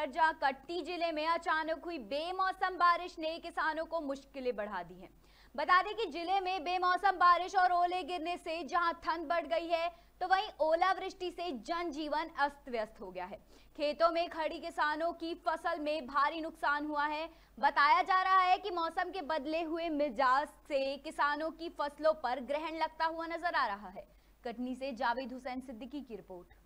पर जहां कट्टी जिले में अचानक हुई बेमौसम बारिश ने किसानों को मुश्किलें बढ़ा दी हैं बता दें कि जिले में बेमौसम बारिश और ओले गिरने से जहां ठंड बढ़ गई है तो वहीं ओलावृष्टि से जनजीवन अस्त व्यस्त हो गया है खेतों में खड़ी किसानों की फसल में भारी नुकसान हुआ है बताया जा रहा है कि मौसम के बदले हुए मिजाज से किसानों की फसलों पर ग्रहण लगता हुआ नजर आ रहा है कटनी से जावेद हुसैन सिद्दीकी की रिपोर्ट